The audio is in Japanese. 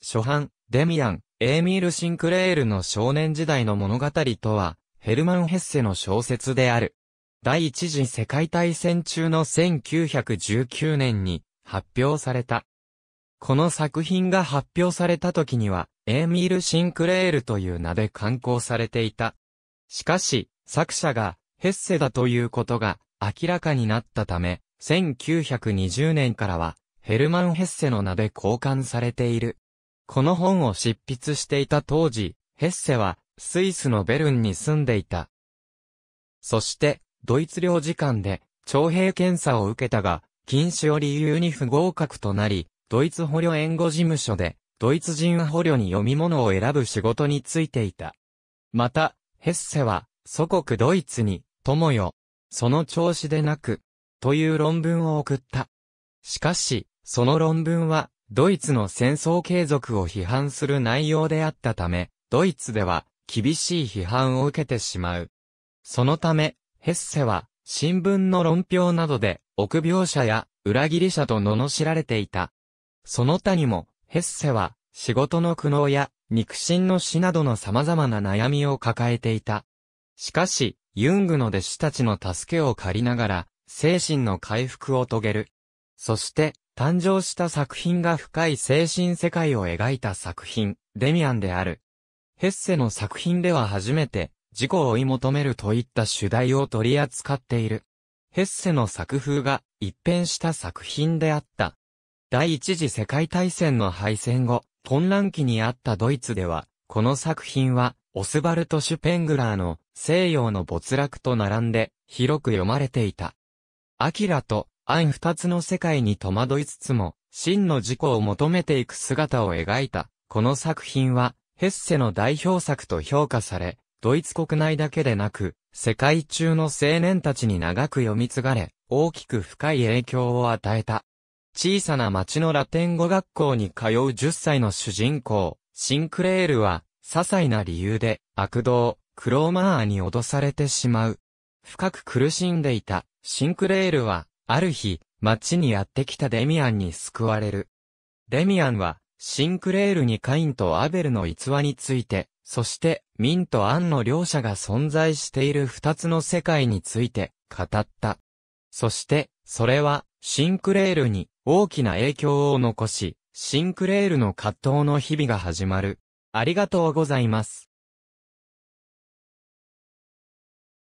初版、デミアン、エーミール・シンクレールの少年時代の物語とは、ヘルマン・ヘッセの小説である。第一次世界大戦中の1919年に発表された。この作品が発表された時には、エーミール・シンクレールという名で刊行されていた。しかし、作者がヘッセだということが明らかになったため、1920年からはヘルマン・ヘッセの名で交換されている。この本を執筆していた当時、ヘッセは、スイスのベルンに住んでいた。そして、ドイツ領事館で、徴兵検査を受けたが、禁止を理由に不合格となり、ドイツ捕虜援護事務所で、ドイツ人捕虜に読み物を選ぶ仕事に就いていた。また、ヘッセは、祖国ドイツに、友よ、その調子でなく、という論文を送った。しかし、その論文は、ドイツの戦争継続を批判する内容であったため、ドイツでは厳しい批判を受けてしまう。そのため、ヘッセは新聞の論評などで臆病者や裏切り者と罵られていた。その他にも、ヘッセは仕事の苦悩や肉親の死などの様々な悩みを抱えていた。しかし、ユングの弟子たちの助けを借りながら、精神の回復を遂げる。そして、誕生した作品が深い精神世界を描いた作品、デミアンである。ヘッセの作品では初めて、自己を追い求めるといった主題を取り扱っている。ヘッセの作風が一変した作品であった。第一次世界大戦の敗戦後、混乱期にあったドイツでは、この作品は、オスバルト・シュペングラーの西洋の没落と並んで広く読まれていた。アキラと暗二つの世界に戸惑いつつも、真の自己を求めていく姿を描いた、この作品は、ヘッセの代表作と評価され、ドイツ国内だけでなく、世界中の青年たちに長く読み継がれ、大きく深い影響を与えた。小さな町のラテン語学校に通う10歳の主人公、シンクレールは、些細な理由で、悪道、クローマーに脅されてしまう。深く苦しんでいた、シンクレールは、ある日、町にやってきたデミアンに救われる。デミアンは、シンクレールにカインとアベルの逸話について、そして、ミンとアンの両者が存在している二つの世界について、語った。そして、それは、シンクレールに大きな影響を残し、シンクレールの葛藤の日々が始まる。ありがとうございます。